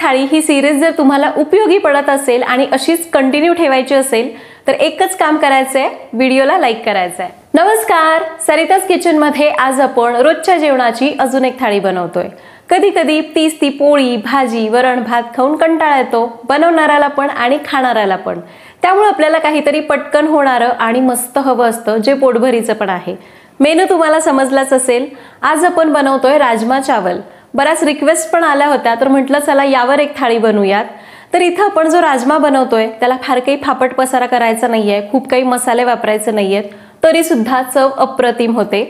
थाळी ही सिरीज जर तुम्हाला उपयोगी पडत असेल आणि अशीच कंटिन्यू ठेवायची असेल तर एकच काम करायचं आहे व्हिडिओला लाईक करायचं आहे नमस्कार सरिताज किचनमध्ये आज आपण रोजच्या जेवणाची अजून एक थाळी बनवतोय कधी कधी तीस ती पोळी भाजी वरण भात खाऊन कंटाळा येतो बनवणाऱ्याला पण आणि खाणाऱ्याला पण त्यामुळे आपल्याला काहीतरी पटकन होणार आणि मस्त हवं असतं जे पोटभरीचं पण आहे मेनू तुम्हाला समजलाच असेल आज आपण बनवतोय राजमा चावल बऱ्याच रिक्वेस्ट पण आल्या होत्या तर म्हटलं चला यावर एक थाळी बनवूयात तर इथं आपण जो राजमा बनवतोय त्याला फार काही फापट पसारा करायचा नाही आहे खूप काही मसाले वापरायचे नाही आहेत सुद्धा चव अप्रतिम होते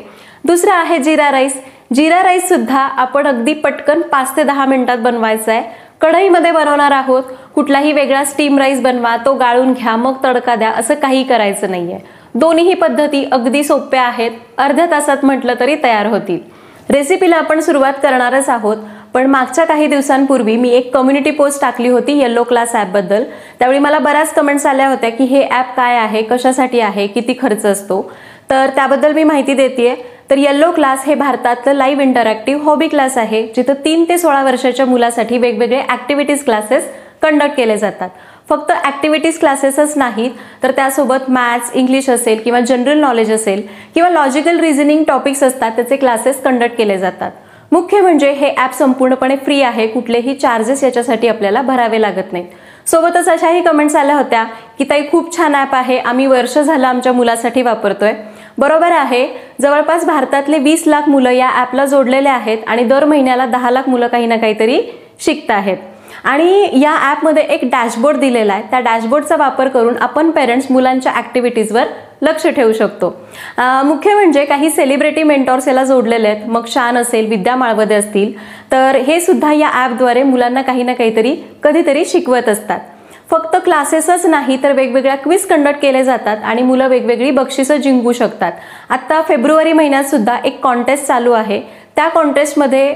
दुसरं आहे जिरा राईस जिरा राईस सुद्धा आपण अगदी पटकन पाच ते दहा मिनिटात बनवायचा आहे कढईमध्ये बनवणार आहोत कुठलाही वेगळा स्टीम राईस बनवा तो गाळून घ्या मग तडका द्या असं काही करायचं नाही आहे दोन्हीही पद्धती अगदी सोप्या आहेत अर्ध्या तासात म्हटलं तरी तयार होतील रेसिपीला आपण सुरुवात करणारच आहोत पण मागच्या काही दिवसांपूर्वी मी एक कम्युनिटी पोस्ट टाकली होती येल्लो क्लास ॲपबद्दल त्यावेळी मला बऱ्याच कमेंट्स आल्या होत्या की हे ॲप काय आहे कशासाठी आहे किती खर्च असतो तर त्याबद्दल मी माहिती देते तर येल्लो क्लास हे भारतातलं लाईव्ह इंटरॅक्टिव्ह हॉबी क्लास आहे जिथं तीन ते सोळा वर्षाच्या मुलासाठी वेगवेगळे ॲक्टिव्हिटीज क्लासेस कंडक्ट केले जातात फक्त ॲक्टिव्हिटीज क्लासेसच नाहीत तर त्यासोबत मॅथ्स इंग्लिश असेल किंवा जनरल नॉलेज असेल किंवा लॉजिकल रिझनिंग टॉपिक्स असतात त्याचे क्लासेस कंडक्ट केले जातात मुख्य म्हणजे हे ॲप संपूर्णपणे फ्री आहे कुठलेही चार्जेस याच्यासाठी आपल्याला भरावे लागत नाहीत सोबतच अशाही कमेंट्स आल्या होत्या की ताई खूप छान ॲप आहे आम्ही वर्ष झालं आमच्या मुलासाठी वापरतोय बरोबर आहे जवळपास भारतातले वीस लाख मुलं या ॲपला जोडलेले आहेत आणि दर महिन्याला दहा लाख मुलं काही ना काहीतरी शिकत आहेत आणि या ॲपमध्ये एक डॅशबोर्ड दिलेला आहे त्या डॅशबोर्डचा वापर करून आपण पेरेंट्स मुलांच्या ॲक्टिव्हिटीजवर लक्ष ठेवू शकतो मुख्य म्हणजे काही सेलिब्रिटी मेंटॉर्स याला जोडलेले आहेत मग शान असेल विद्या माळवदे असतील तर हे सुद्धा या ॲपद्वारे मुलांना काही ना काहीतरी कधीतरी शिकवत असतात फक्त क्लासेसच नाही तर वेगवेगळ्या क्विज कंडक्ट केले जातात आणि मुलं वेगवेगळी बक्षिसं जिंकू शकतात आत्ता फेब्रुवारी महिन्यात सुद्धा एक कॉन्टेस्ट चालू आहे त्या कॉन्टेस्टमध्ये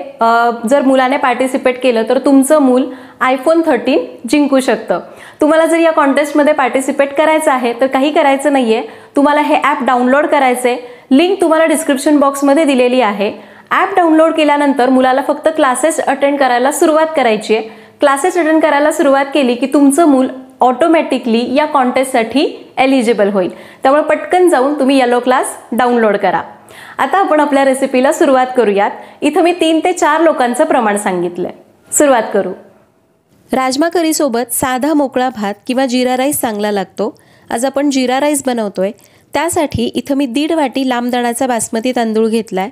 जर मुलाने पार्टिसिपेट केलं तर तुमचं मूल आयफोन थर्टीन जिंकू शकतं तुम्हाला जर या कॉन्टेस्टमध्ये पार्टिसिपेट करायचं आहे तर काही करायचं नाही आहे तुम्हाला हे ॲप डाउनलोड करायचं आहे लिंक तुम्हाला डिस्क्रिप्शन बॉक्समध्ये दिलेली आहे ॲप डाउनलोड केल्यानंतर मुलाला फक्त क्लासेस अटेंड करायला सुरुवात करायची आहे क्लासेस अटेंड करायला सुरुवात केली की तुमचं मूल ऑटोमॅटिकली या कॉन्टेस्टसाठी एलिजिबल होईल त्यामुळे पटकन जाऊन तुम्ही यलो क्लास डाउनलोड करा आता आपण आपल्या रेसिपीला सुरुवात करूयात इथं मी तीन ते चार लोकांचं प्रमाण सांगितलं आहे सुरुवात करू राजमा करीसोबत साधा मोकळा भात किंवा जिरा राईस चांगला लागतो आज आपण जिरा राईस बनवतोय त्यासाठी इथं मी दीड वाटी लांब दणाचा बासमती तांदूळ घेतला आहे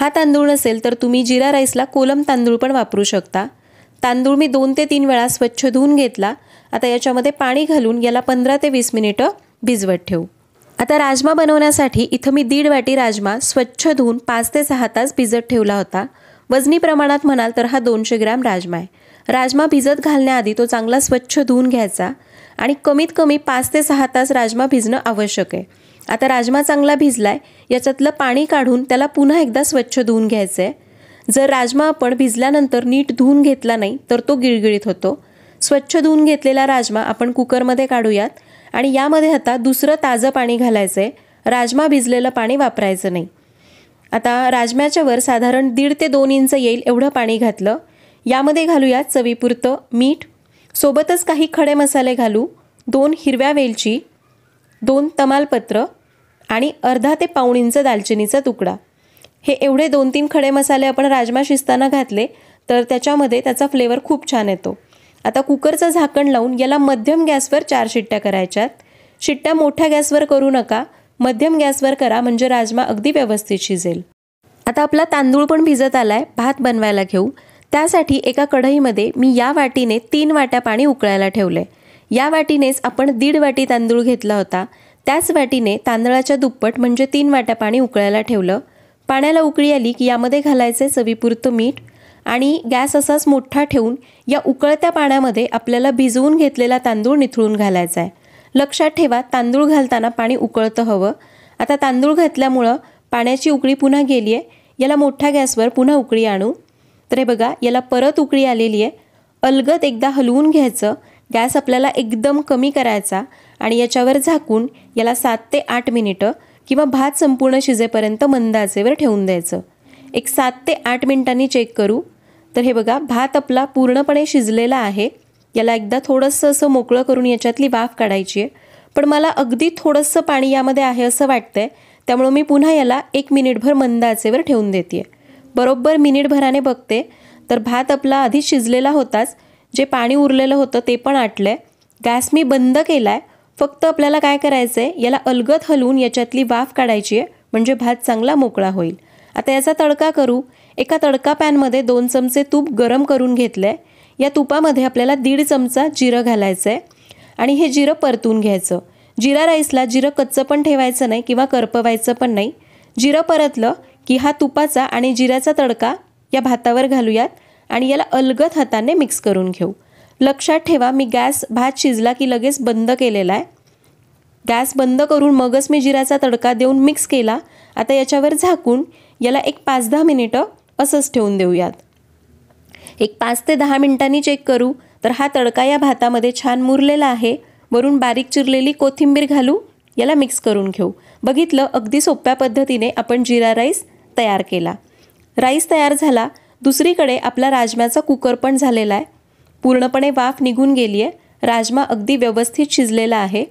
हा तांदूळ नसेल तर तुम्ही जिरा राईसला कोलम तांदूळ पण वापरू शकता तांदूळ मी दोन ते तीन वेळा स्वच्छ धुवून घेतला आता याच्यामध्ये पाणी घालून याला पंधरा ते वीस मिनिटं भिजवत ठेवू आता राजमा बनवण्यासाठी इथं मी दीड वाटी राजमा स्वच्छ धुवून पाच ते सहा तास भिजत ठेवला होता वजनी प्रमाणात म्हणाल तर हा दोनशे ग्रॅम राजमा आहे राजमा भिजत घालण्याआधी तो चांगला स्वच्छ धुवून घ्यायचा आणि कमीत कमी पाच ते सहा तास राजमा भिजणं आवश्यक आहे आता राजमा चांगला भिजलाय याच्यातलं पाणी काढून त्याला पुन्हा एकदा स्वच्छ धुवून घ्यायचं आहे जर राजमा आपण भिजल्यानंतर नीट धुवून घेतला नाही तर तो गिळगिळीत होतो स्वच्छ धुवून घेतलेला राजमा आपण कुकरमध्ये काढूयात आणि यामध्ये आता दुसरं ताजं पाणी घालायचं आहे राजमा भिजलेलं पाणी वापरायचं नाही आता राजम्याच्यावर साधारण दीड ते दोन इंच येईल एवढं पाणी घातलं यामध्ये घालूया चवीपुरतं मीठ सोबतच काही खडे मसाले घालू दोन हिरव्या वेलची दोन तमालपत्र आणि अर्धा ते पाऊण इंच दालचिनीचा तुकडा हे एवढे दोन तीन खडे मसाले आपण राजमा शिजताना घातले तर त्याच्यामध्ये त्याचा फ्लेवर खूप छान येतो आता कुकरचं झाकण लावून याला मध्यम गॅसवर चार शिट्ट्या करायच्यात शिट्ट्या मोठ्या गॅसवर करू नका मध्यम गॅसवर करा म्हणजे राजमा अगदी व्यवस्थित शिजेल आता आपला तांदूळ पण भिजत आला आहे भात बनवायला घेऊ त्यासाठी एका कढईमध्ये मी या वाटीने तीन वाट्या पाणी उकळायला ठेवले या वाटीनेच आपण दीड वाटी तांदूळ घेतला होता त्याच वाटीने तांदळाच्या दुप्पट म्हणजे तीन वाट्या पाणी उकळायला ठेवलं पाण्याला उकळी आली की यामध्ये घालायचे चवीपुरतं मीठ आणि गॅस असाच मोठा ठेवून या उकळत्या पाण्यामध्ये आपल्याला भिजवून घेतलेला तांदूळ निथळून घालायचा आहे लक्षात ठेवा तांदूळ घालताना पाणी उकळतं हवं आता तांदूळ घातल्यामुळं पाण्याची उकळी पुन्हा गेली आहे याला मोठ्या गॅसवर पुन्हा उकळी आणू तर हे बघा याला परत उकळी आलेली आहे अलगद एकदा हलवून घ्यायचं गॅस आपल्याला एकदम कमी करायचा आणि याच्यावर झाकून याला सात ते आठ मिनिटं किंवा भात संपूर्ण शिजेपर्यंत मंद आचेवर ठेवून द्यायचं एक सात ते आठ मिनिटांनी चेक करू तर हे बघा भात आपला पूर्णपणे शिजलेला आहे याला एकदा थोडंसं असं मोकळं करून याच्यातली वाफ काढायची आहे पण मला अगदी थोडंसं पाणी यामध्ये आहे असं वाटतंय त्यामुळं मी पुन्हा याला एक मिनिटभर मंद आचेवर ठेवून देते बरोबर मिनिटभराने बघते तर भात आपला आधी शिजलेला होताच जे पाणी उरलेलं होतं ते पण आटलं आहे गॅस मी बंद केला आहे फक्त आपल्याला काय करायचं आहे याला अलगत हलवून याच्यातली वाफ काढायची आहे म्हणजे भात चांगला मोकळा होईल आता याचा तडका करू एका तडका पॅनमध्ये दोन चमचे तूप गरम करून घेतलं आहे या तुपामध्ये आपल्याला दीड चमचा जिरं घालायचं आहे आणि हे जिरं परतून घ्यायचं जिरा राईसला जिरं कच्चं पण ठेवायचं नाही किंवा करपवायचं पण नाही जिरं परतलं की हा तुपाचा आणि जिऱ्याचा तडका या भातावर घालूयात आणि याला अलगत हाताने मिक्स करून घेऊ लक्षात ठेवा मी गॅस भात शिजला की लगेच बंद केलेला आहे गॅस बंद करून मगच मी जिऱ्याचा तडका देऊन मिक्स केला आता याच्यावर झाकून याला एक पाच दहा मिनिटं असंच ठेवून देऊयात एक पाच ते दहा मिनिटांनी चेक करू तर हा तडका या भातामध्ये छान मुरलेला आहे वरून बारीक चिरलेली कोथिंबीर घालू याला मिक्स करून घेऊ बघितलं अगदी सोप्या पद्धतीने आपण जिरा राईस तयार केला राईस तयार झाला दुसरीकडे आपला राजम्याचा कुकर पण झालेला आहे पूर्णपणे वाफ निघून गेली आहे राजमा अगदी व्यवस्थित शिजलेला आहे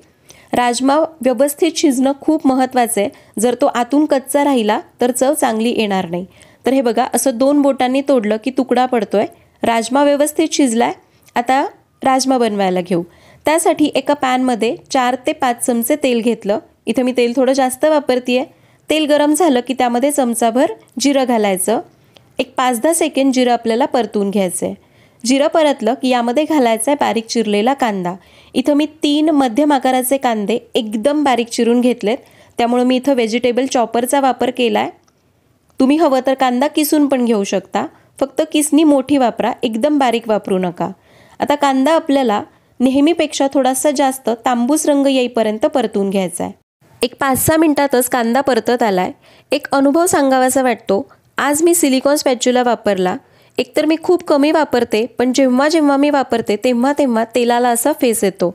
राजमा व्यवस्थित शिजणं खूप महत्त्वाचं आहे जर तो आतून कच्चा राहिला तर चव चांगली येणार नाही तर हे बघा असं दोन बोटांनी तोडलं की तुकडा पडतोय राजमा व्यवस्थित शिजलाय आता राजमा बनवायला घेऊ त्यासाठी एका पॅनमध्ये चार ते पाच चमचे तेल घेतलं इथं मी तेल थोडं जास्त वापरते आहे तेल गरम झालं की त्यामध्ये चमचाभर जिरं घालायचं एक पाच दहा सेकंड जिरं आपल्याला परतून घ्यायचं आहे जिरं परतलं की यामध्ये घालायचं आहे बारीक चिरलेला कांदा इथं मी तीन मध्यम आकाराचे कांदे एकदम बारीक चिरून घेतलेत त्यामुळं मी इथं व्हेजिटेबल चॉपरचा वापर केला आहे तुम्ही हवं तर कांदा किसून पण घेऊ शकता फक्त किसनी मोठी वापरा एकदम बारीक वापरू नका आता कांदा आपल्याला नेहमीपेक्षा थोडासा जास्त तांबूस रंग येईपर्यंत परतून घ्यायचा आहे एक पाच सहा मिनटातच कांदा परतत आला आहे एक अनुभव सांगावासा वाटतो आज मी सिलिकॉन स्पॅच्युला वापरला एकतर मी खूप कमी वापरते पण जेव्हा जेव्हा मी वापरते तेव्हा तेव्हा तेलाला असा फेस येतो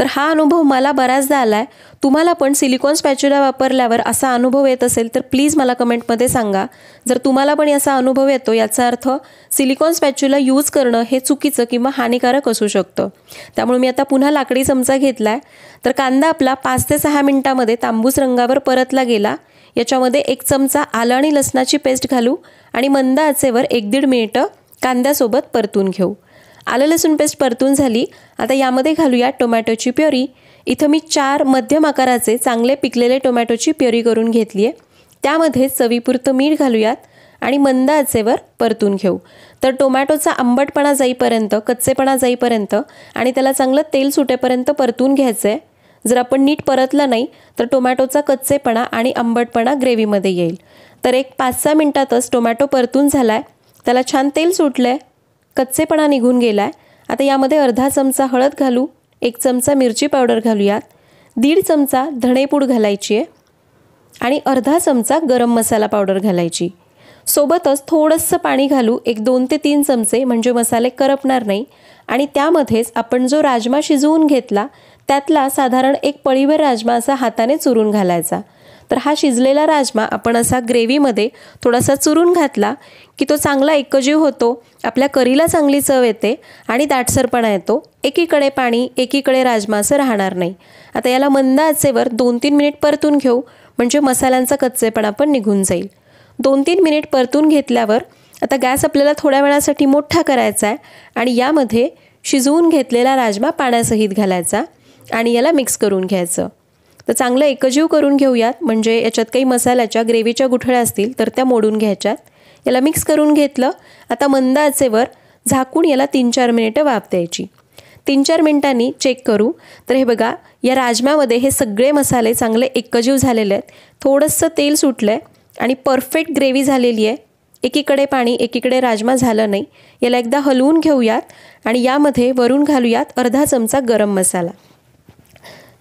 तर हा अनुभव मला बराचदा आला आहे तुम्हाला पण सिलिकॉन स्पॅच्युला वापरल्यावर असा अनुभव येत असेल तर प्लीज मला कमेंटमध्ये सांगा जर तुम्हाला पण याचा अनुभव येतो याचा अर्थ सिलिकॉन स्पॅच्युला यूज करणं हे चुकीचं किंवा हानिकारक असू शकतं त्यामुळे मी आता पुन्हा लाकडी चमचा घेतला आहे तर कांदा आपला पाच ते सहा मिनटामध्ये तांबूस रंगावर परतला गेला याच्यामध्ये एक चमचा आलं आणि लसणाची पेस्ट घालू आणि मंद आचेवर एक दीड मिनिटं कांद्यासोबत परतून घेऊ आलं लसूण पेस्ट परतून झाली आता यामध्ये घालूया टोमॅटोची प्युरी इथं मी चार मध्यम आकाराचे चांगले पिकलेले टोमॅटोची प्युरी करून घेतली आहे त्यामध्ये चवीपुरतं मीठ घालूयात आणि मंद आचेवर परतून घेऊ तर टोमॅटोचा आंबटपणा जाईपर्यंत कच्चेपणा जाईपर्यंत आणि त्याला चांगलं तेल सुटेपर्यंत परतून घ्यायचं आहे जर आपण नीट परतलं नाही तर टोमॅटोचा कच्चेपणा आणि आंबटपणा ग्रेव्हीमध्ये येईल तर एक पाच सहा मिनटातच टोमॅटो परतून झाला आहे त्याला छान तेल सुटलं आहे कच्चेपणा निघून गेला आहे आता यामध्ये अर्धा चमचा हळद घालू एक चमचा मिरची पावडर घालूयात दीड चमचा धणेपूड घालायची आहे आणि अर्धा चमचा गरम मसाला पावडर घालायची सोबतच थोडंसं पाणी घालू एक दोन ते तीन चमचे म्हणजे मसाले करपणार नाही आणि त्यामध्येच आपण जो राजमा शिजवून घेतला त्यातला साधारण एक पळीभर राजमा असा हाताने चुरून घालायचा तर हा शिजलेला राजमा आपण असा ग्रेव्हीमध्ये थोडासा चुरून घातला की तो चांगला एकजीव होतो आपल्या करीला चांगली चव येते आणि दाटसरपणा येतो एकीकडे पाणी एकीकडे राजमा असं राहणार नाही आता याला मंद आचेवर दोन तीन मिनिट परतून घेऊ म्हणजे मसाल्यांचा कच्चेपणा पण निघून जाईल दोन तीन मिनिट परतून घेतल्यावर आता गॅस आपल्याला थोड्या वेळासाठी मोठा करायचा आहे आणि यामध्ये शिजवून घेतलेला राजमा पाण्यासहित घालायचा आणि याला मिक्स करून घ्यायचं तर चांगलं एकजीव करून घेऊयात म्हणजे याच्यात काही मसाल्याच्या ग्रेव्हीच्या गुठळ्या असतील तर त्या मोडून घ्यायच्यात याला मिक्स करून घेतलं आता मंद आचेवर झाकून याला तीन चार मिनिटं वाफ द्यायची तीन चार मिनिटांनी चेक करू तर हे बघा या राजम्यामध्ये हे सगळे मसाले चांगले एकजीव झालेले आहेत थोडंसं तेल सुटलं आहे आणि परफेक्ट ग्रेव्ही झालेली आहे एकीकडे पाणी एकीकडे राजमा झालं नाही याला एकदा हलवून घेऊयात आणि यामध्ये वरून घालूयात अर्धा चमचा गरम मसाला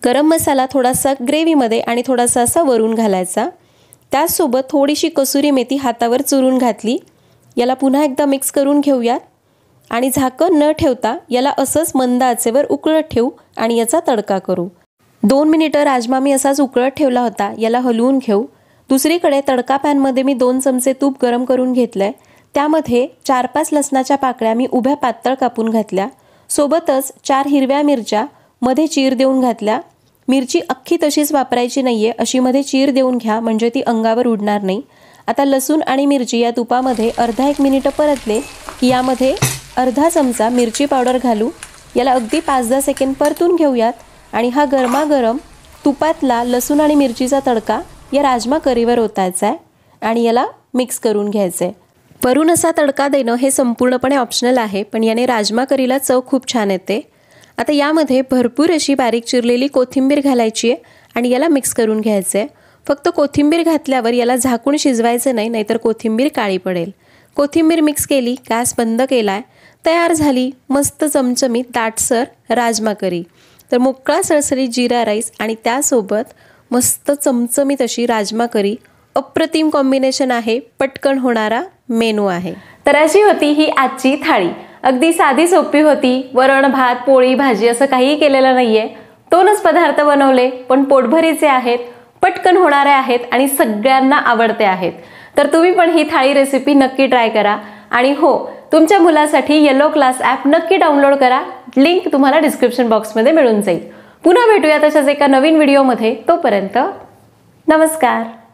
गरम मसाला थोडासा ग्रेव्हीमध्ये आणि थोडासा असा वरून घालायचा त्याचसोबत थोडीशी कसुरी मेथी हातावर चुरून घातली याला पुन्हा एकदा मिक्स करून घेऊयात आणि झाकं न ठेवता याला असंच मंद आचेवर उकळत ठेवू आणि याचा तडका करू दोन मिनिटं राजमा मी असाच उकळत ठेवला होता याला हलवून घेऊ दुसरीकडे तडका पॅनमध्ये मी दोन चमचे तूप गरम करून घेतलं आहे त्यामध्ये चार पाच लसणाच्या पाकळ्या मी उभ्या पातळ कापून घातल्या सोबतच चार हिरव्या मिरच्या मध्ये चीर देऊन घातल्या मिरची अख्खी तशीच वापरायची नाहीये अशी मध्ये चीर देऊन घ्या म्हणजे ती अंगावर उडणार नाही आता लसूण आणि मिरची या तुपामध्ये अर्धा एक मिनिट परतले की यामध्ये अर्धा चमचा मिरची पावडर घालू याला अगदी पाच दहा सेकंड परतून घेऊयात आणि हा गरमागरम तुपातला लसूण आणि मिरचीचा तडका या राजमा करीवर ओतायचा आहे आणि याला मिक्स करून घ्यायचं आहे वरून असा तडका देणं हे संपूर्णपणे ऑप्शनल आहे पण याने राजमा करीला चव खूप छान येते आता यामध्ये भरपूर अशी बारीक चिरलेली कोथिंबीर घालायची आहे आणि याला मिक्स करून घ्यायचं आहे फक्त कोथिंबीर घातल्यावर याला झाकून शिजवायचं नाही नाहीतर कोथिंबीर काळी पडेल कोथिंबीर मिक्स केली गॅस बंद केलाय तयार झाली मस्त चमचमीत दाटसर राजमा करी तर मोकळा सळसळी जिरा राईस आणि त्यासोबत मस्त चमचमीत अशी राजमा करी अप्रतिम कॉम्बिनेशन आहे पटकन होणारा मेनू आहे तर अशी होती ही आजची थाळी अगदी साधी सोपी होती वरण भात पोळी भाजी असं काहीही केलेलं नाहीये दोनच पदार्थ बनवले पण पोटभरीचे आहेत पटकन होणारे आहेत आणि सगळ्यांना आवडते आहेत तर तुम्ही पण ही थाळी रेसिपी नक्की ट्राय करा आणि हो तुमच्या मुलासाठी येलो क्लास ॲप नक्की डाउनलोड करा लिंक तुम्हाला डिस्क्रिप्शन बॉक्समध्ये मिळून जाईल पुन्हा भेटूया तशाच एका नवीन व्हिडिओमध्ये तोपर्यंत नमस्कार